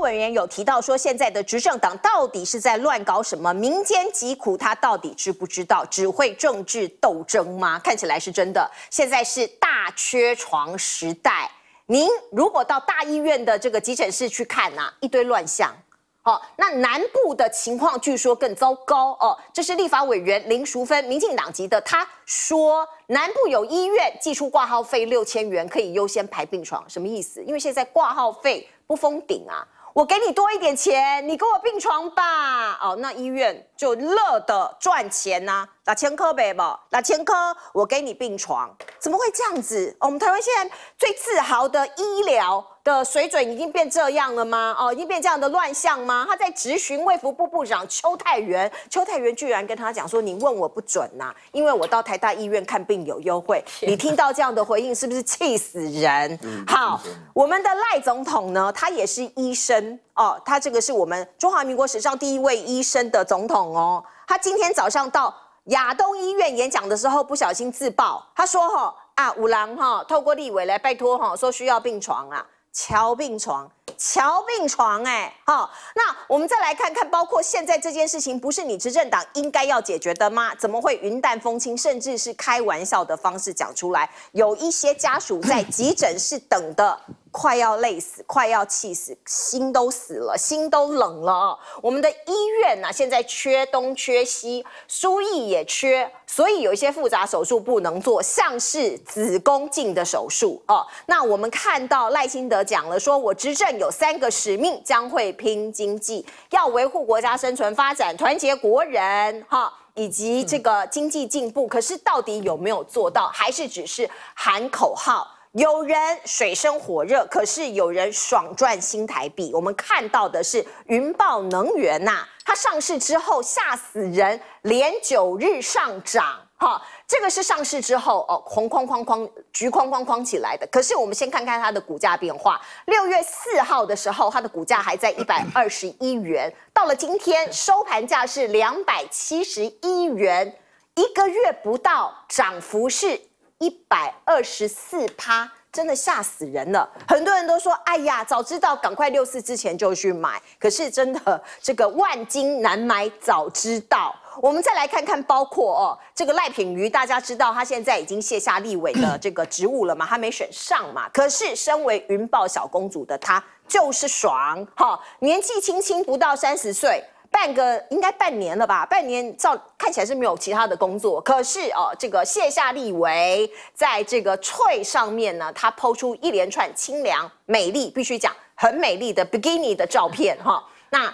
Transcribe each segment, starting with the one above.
委员有提到说，现在的执政党到底是在乱搞什么民间疾苦？他到底知不知道？只会政治斗争吗？看起来是真的。现在是大缺床时代。您如果到大医院的这个急诊室去看呐，一堆乱象。好，那南部的情况据说更糟糕哦。这是立法委员林淑芬，民进党籍的，他说南部有医院寄出挂号费六千元可以优先排病床，什么意思？因为现在挂号费不封顶啊。我给你多一点钱，你给我病床吧。哦，那医院就乐的赚钱呐。那千科呗不？那千科，我给你病床，怎么会这样子？我们台湾现在最自豪的医疗。的水准已经变这样了吗？哦，已经变这样的乱象吗？他在质询卫福部部长邱泰源，邱泰源居然跟他讲说：“你问我不准呐，因为我到台大医院看病有优惠。”你听到这样的回应，是不是气死人？好，我们的赖总统呢，他也是医生哦，他这个是我们中华民国史上第一位医生的总统哦。他今天早上到亚东医院演讲的时候，不小心自爆，他说：“哈啊，五郎哈，透过立委来拜托哈，说需要病床啊。”敲病床，敲病床，哎，好，那我们再来看看，包括现在这件事情，不是你执政党应该要解决的吗？怎么会云淡风轻，甚至是开玩笑的方式讲出来？有一些家属在急诊室等的快要累死，快要气死，心都死了，心都冷了我们的医院呐，现在缺东缺西，输液也缺。所以有一些复杂手术不能做，像是子宫颈的手术哦。那我们看到赖清德讲了，说我执政有三个使命，将会拼经济，要维护国家生存发展，团结国人哈，以及这个经济进步。可是到底有没有做到？还是只是喊口号？有人水深火热，可是有人爽赚新台币。我们看到的是云豹能源呐。它上市之后吓死人，连九日上涨哈，这个是上市之后哦，红框框框、橘框框框起来的。可是我们先看看它的股价变化，六月四号的时候，它的股价还在一百二十一元，到了今天收盘价是两百七十一元，一个月不到，涨幅是一百二十四趴。真的吓死人了，很多人都说：“哎呀，早知道赶快六四之前就去买。”可是真的，这个万金难买早知道。我们再来看看，包括哦，这个赖品瑜，大家知道他现在已经卸下立委的 这个职务了嘛？他没选上嘛。可是身为云豹小公主的她就是爽哈，年纪轻轻不到三十岁。半个应该半年了吧，半年照看起来是没有其他的工作，可是哦，这个卸下立维在这个翠上面呢，它抛出一连串清凉美丽，必须讲很美丽的比基尼的照片哈，那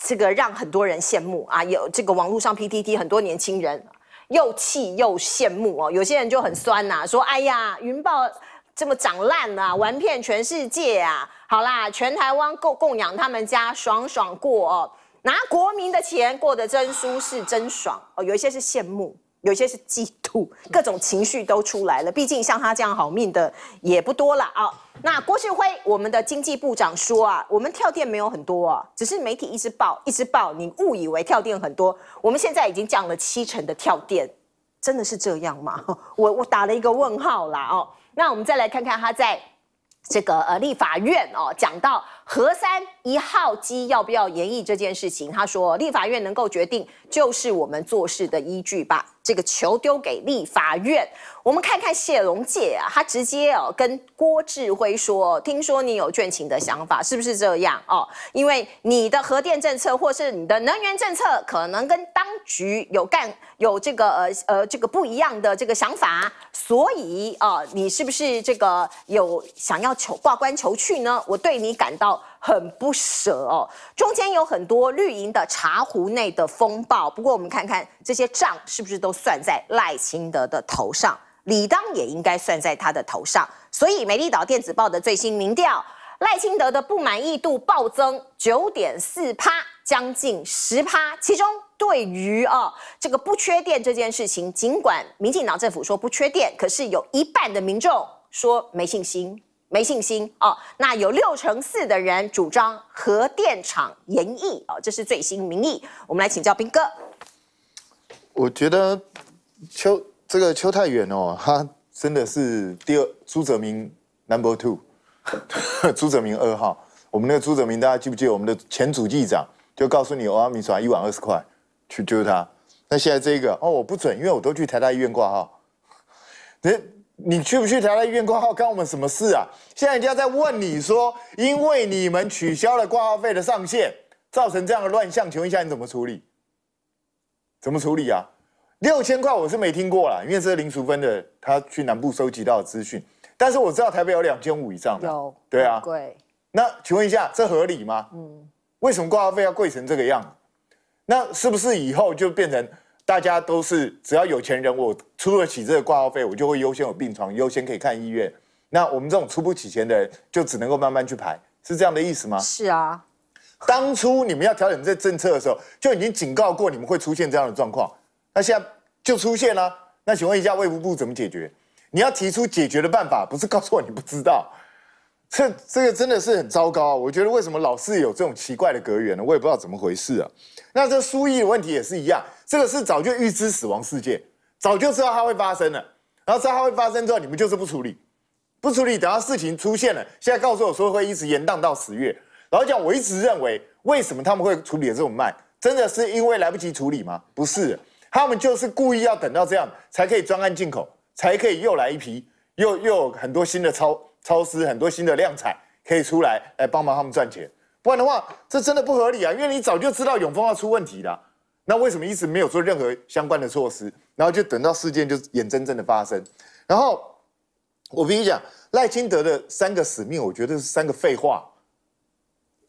这个让很多人羡慕啊，有这个网络上 PTT 很多年轻人又气又羡慕哦，有些人就很酸呐，说哎呀，云豹这么长烂啊，玩骗全世界啊，好啦，全台湾供供养他们家爽爽过哦。拿国民的钱过得真舒适真爽哦，有一些是羡慕，有一些是嫉妒，各种情绪都出来了。毕竟像他这样好命的也不多了啊。那郭世辉，我们的经济部长说啊，我们跳电没有很多啊，只是媒体一直报一直报，你误以为跳电很多。我们现在已经降了七成的跳电，真的是这样吗？我我打了一个问号啦哦。那我们再来看看他在这个呃立法院哦讲到。核三一号机要不要延役这件事情，他说立法院能够决定，就是我们做事的依据吧。这个球丢给立法院，我们看看谢龙介啊，他直接哦跟郭志辉说，听说你有倦勤的想法，是不是这样哦？因为你的核电政策或是你的能源政策，可能跟当局有干有这个呃呃这个不一样的这个想法，所以啊，你是不是这个有想要求挂官求去呢？我对你感到。很不舍哦，中间有很多绿营的茶壶内的风暴。不过我们看看这些账是不是都算在赖清德的头上，理当也应该算在他的头上。所以美丽岛电子报的最新民调，赖清德的不满意度暴增九点四趴，将近十趴。其中对于啊这个不缺电这件事情，尽管民进党政府说不缺电，可是有一半的民众说没信心。没信心哦。那有六成四的人主张核电厂延役哦，这是最新民意。我们来请教兵哥。我觉得邱这个邱太远哦，他真的是第二朱泽明 number two，朱泽明二号。我们那个朱泽明，大家记不记得？我们的前主计长就告诉你，阿米传一碗二十块去救他。那现在这个哦，我不准，因为我都去台大医院挂号。你去不去台大医院挂号干我们什么事啊？现在人家在问你说，因为你们取消了挂号费的上限，造成这样的乱象，请问一下你怎么处理？怎么处理啊？六千块我是没听过啦，因为这是林淑芬的，他去南部收集到的资讯。但是我知道台北有两千五以上的，有对啊，贵。那请问一下，这合理吗？嗯。为什么挂号费要贵成这个样那是不是以后就变成？大家都是只要有钱人，我出得起这个挂号费，我就会优先有病床，优先可以看医院。那我们这种出不起钱的人，就只能够慢慢去排，是这样的意思吗？是啊。当初你们要调整这政策的时候，就已经警告过你们会出现这样的状况，那现在就出现了。那请问一下卫福部怎么解决？你要提出解决的办法，不是告诉我你不知道。这 这个真的是很糟糕，我觉得为什么老是有这种奇怪的隔缘呢？我也不知道怎么回事啊。那这输液问题也是一样，这个是早就预知死亡事件，早就知道它会发生的，然后知道它会发生之后，你们就是不处理，不处理，等到事情出现了，现在告诉我说会一直延宕到十月。然后讲我一直认为，为什么他们会处理的这么慢？真的是因为来不及处理吗？不是，他们就是故意要等到这样才可以专案进口，才可以又来一批，又又有很多新的超。超市很多新的量彩可以出来来帮忙他们赚钱，不然的话这真的不合理啊！因为你早就知道永丰要出问题了，那为什么一直没有做任何相关的措施，然后就等到事件就眼睁睁的发生？然后我跟你讲赖清德的三个使命，我觉得是三个废话。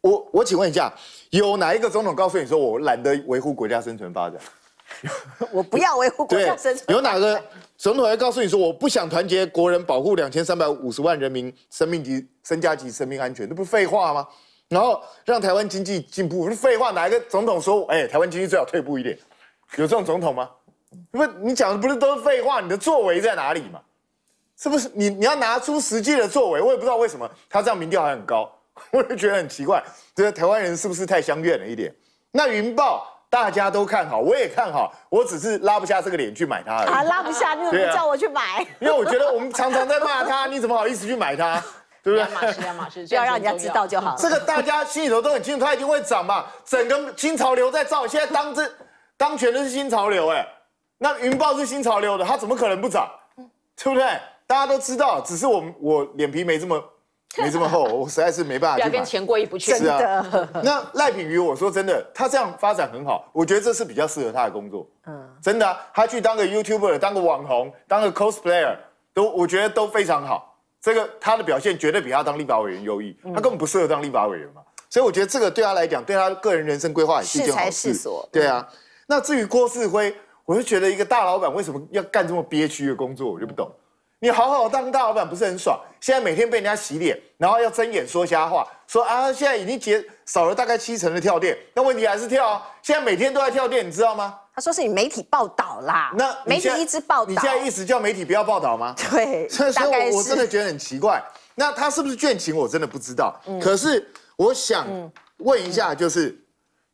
我我请问一下，有哪一个总统告诉你说我懒得维护国家生存发展？我不要维护国家生存。有哪个总统会告诉你说我不想团结国人，保护两千三百五十万人民生命及身家及生命安全？那不是废话吗？然后让台湾经济进步是废话。哪一个总统说哎，台湾经济最好退步一点？有这种总统吗？不，你讲的不是都是废话？你的作为在哪里嘛？是不是你你要拿出实际的作为？我也不知道为什么他这样民调还很高，我就觉得很奇怪。这台湾人是不是太相怨了一点？那云豹。大家都看好，我也看好，我只是拉不下这个脸去买它。而已。啊，拉不下，你怎么叫我去买？因为我觉得我们常常在骂它，你怎么好意思去买它？对不对？马不要让人家知道就好了。这个大家心里头都很清楚，它一定会涨嘛。整个新潮流在造，现在当这当权都是新潮流，哎，那云豹是新潮流的，它怎么可能不涨？对不对？大家都知道，只是我我脸皮没这么。没这么厚，我实在是没办法，就要跟钱过意不去。是啊。那赖品瑜，我说真的，他这样发展很好，我觉得这是比较适合他的工作。嗯，真的啊，他去当个 YouTuber，当个网红，当个 Cosplayer，都我觉得都非常好。这个他的表现绝对比他当立法委员优异，他根本不适合当立法委员嘛。所以我觉得这个对他来讲，对他个人人生规划也是一件好事。对啊，那至于郭世辉，我就觉得一个大老板为什么要干这么憋屈的工作，我就不懂。你好好当大老板不是很爽？现在每天被人家洗脸，然后要睁眼说瞎话，说啊，现在已经减少了大概七成的跳电，那问题还是跳啊！现在每天都在跳电，你知道吗？他说是你媒体报道啦，那媒体一直报道，你现在意思叫媒体不要报道吗？对，所以我我真的觉得很奇怪。那他是不是倦情，我真的不知道。嗯，可是我想问一下，就是，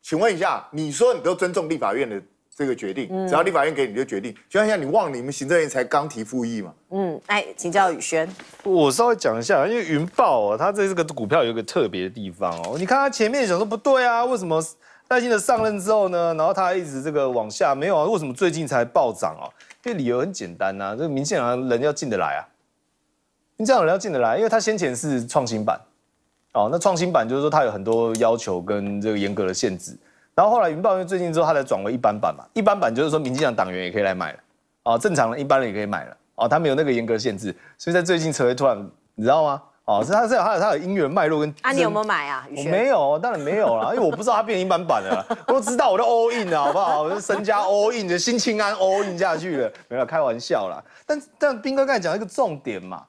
请问一下，你说你都尊重立法院的。这个决定，只要立法院给你就决定。就像现在你忘了，你们行政院才刚提复议嘛。嗯，哎，请教宇轩，我稍微讲一下，因为云豹哦，它在这个股票有一个特别的地方哦。你看它前面想说不对啊，为什么戴信的上任之后呢？然后它一直这个往下没有啊？为什么最近才暴涨啊？因为理由很简单呐，这个民进党人要进得来啊，你这样人要进得来，因为它先前是创新板，哦，那创新板就是说它有很多要求跟这个严格的限制。然后后来云豹因为最近之后，它才转为一般版嘛。一般版就是说民进党党员也可以来买了，哦，正常的一般人也可以买了，哦，它没有那个严格限制。所以在最近才会突然，你知道吗？是它是有它有它有音乐脉络跟。啊，你有没有买啊？我没有，当然没有啦，因为我不知道它变一般版了，都知道我都 all in 了，好不好？我就身家 all in，就心情安 all in 下去了，没有开玩笑啦。但但兵哥刚才讲一个重点嘛，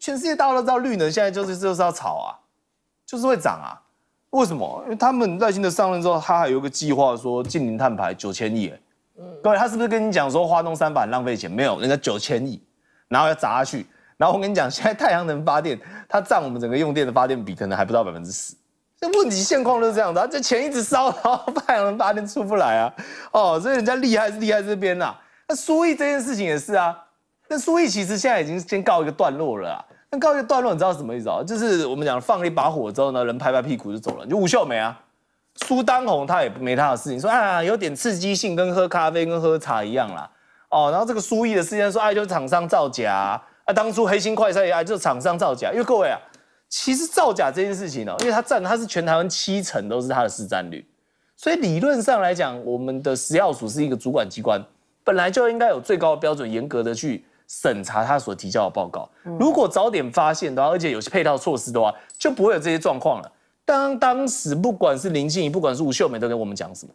全世界大家都知道绿能现在就是就是要炒啊，就是会涨啊。为什么？因为他们耐心的上任之后，他还有一个计划说近零碳排九千亿嗯，各位他是不是跟你讲说花东三板浪费钱？没有，人家九千亿，然后要砸下去，然后我跟你讲，现在太阳能发电它占我们整个用电的发电比可能还不到百分之十。这问题现况就是这样的，这钱一直烧，然后太阳能发电出不来啊，哦，所以人家厉害是厉害这边呐，那苏毅这件事情也是啊，那苏毅其实现在已经先告一个段落了。告一段落，你知道什么意思啊？就是我们讲放了一把火之后呢，人拍拍屁股就走了。你就吴秀梅啊，苏丹红，他也没他的事情。说啊，有点刺激性，跟喝咖啡跟喝茶一样啦。哦，然后这个苏毅的事件说，哎，就是厂商造假。啊，当初黑心快餐也就是厂商造假。因为各位啊，其实造假这件事情呢，因为它占它是全台湾七成都是它的市占率，所以理论上来讲，我们的食药署是一个主管机关，本来就应该有最高的标准，严格的去。审查他所提交的报告，如果早点发现的，而且有些配套措施的话，就不会有这些状况了。当当时不管是林静怡，不管是吴秀美，都跟我们讲什么，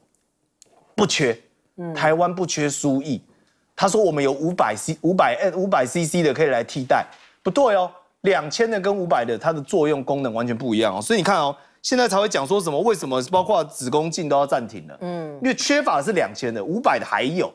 不缺，台湾不缺输液。他说我们有五百 c 五百 n 五百 cc 的可以来替代，不对哦，两千的跟五百的它的作用功能完全不一样哦。所以你看哦，现在才会讲说什么为什么包括子宫镜都要暂停了，嗯，因为缺乏的是两千的，五百的还有，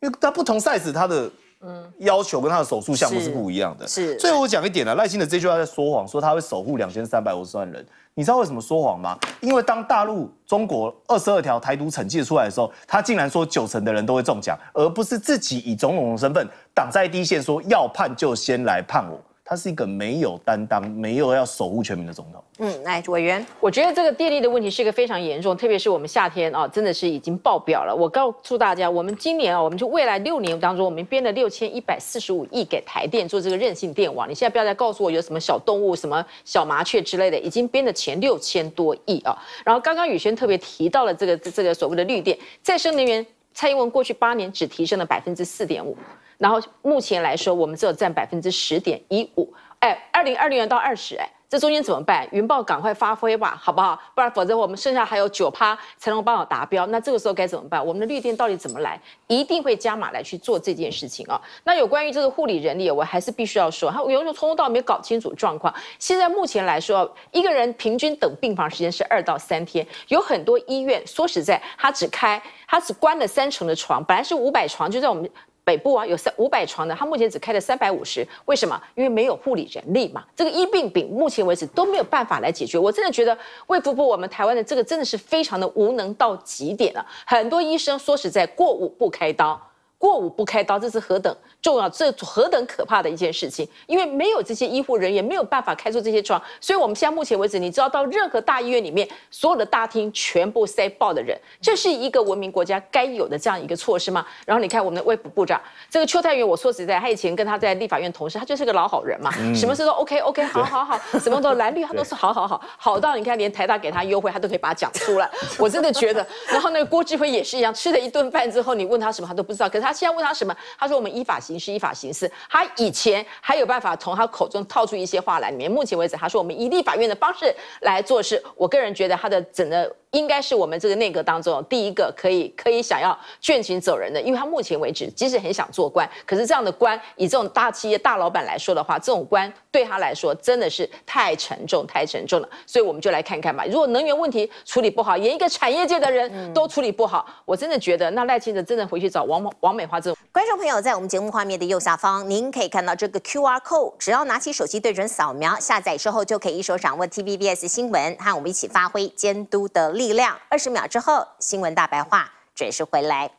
因为它不同 size 它的。嗯，要求跟他的手术项目是不一样的，是。所以我讲一点呢，赖清德这句话在说谎，说他会守护两千三百五十万人。你知道为什么说谎吗？因为当大陆中国二十二条台独惩戒出来的时候，他竟然说九成的人都会中奖，而不是自己以总统的身份挡在第一线说要判就先来判我。他是一个没有担当、没有要守护全民的总统。嗯，来委员，我觉得这个电力的问题是一个非常严重，特别是我们夏天啊，真的是已经爆表了。我告诉大家，我们今年啊，我们就未来六年当中，我们编了六千一百四十五亿给台电做这个韧性电网。你现在不要再告诉我有什么小动物、什么小麻雀之类的，已经编的钱六千多亿啊。然后刚刚宇轩特别提到了这个这个所谓的绿电、再生能源，蔡英文过去八年只提升了百分之四点五。然后目前来说，我们只有占百分之十点一五。哎，二零二零年到二十，哎，这中间怎么办？云豹赶快发挥吧，好不好？不然否则我们剩下还有九趴才能够帮我达标。那这个时候该怎么办？我们的绿电到底怎么来？一定会加码来去做这件事情啊。那有关于这个护理人力，我还是必须要说，他有种从头到尾没搞清楚状况。现在目前来说，一个人平均等病房时间是二到三天，有很多医院说实在，他只开，他只关了三成的床，本来是五百床，就在我们。北部啊，有三五百床的，他目前只开了三百五十，为什么？因为没有护理人力嘛。这个医病病，目前为止都没有办法来解决。我真的觉得卫福部我们台湾的这个真的是非常的无能到极点了，很多医生说实在过午不开刀。过午不开刀，这是何等重要，这何等可怕的一件事情！因为没有这些医护人员，没有办法开出这些床，所以我们现在目前为止，你知道到任何大医院里面，所有的大厅全部塞爆的人，这是一个文明国家该有的这样一个措施吗？然后你看我们的卫福部长，这个邱太元，我说实在，他以前跟他在立法院同事，他就是个老好人嘛，什么事都 OK OK 好好好，什么都蓝绿他都是好好好，好到你看连台大给他优惠，他都可以把它讲出来，我真的觉得。然后那个郭志辉也是一样，吃了一顿饭之后，你问他什么他都不知道，可是他。现在问他什么，他说我们依法行事，依法行事。他以前还有办法从他口中套出一些话来。里面目前为止，他说我们以立法院的方式来做事。我个人觉得他的整个。应该是我们这个内阁当中第一个可以可以想要卷钱走人的，因为他目前为止，即使很想做官，可是这样的官，以这种大企业大老板来说的话，这种官对他来说真的是太沉重太沉重了。所以我们就来看看吧，如果能源问题处理不好，连一个产业界的人都处理不好，我真的觉得那赖清德真的回去找王王美华这种。观众朋友，在我们节目画面的右下方，您可以看到这个 Q R code，只要拿起手机对准扫描，下载之后就可以一手掌握 T v B S 新闻。和我们一起发挥监督的力量。二十秒之后，新闻大白话准时回来。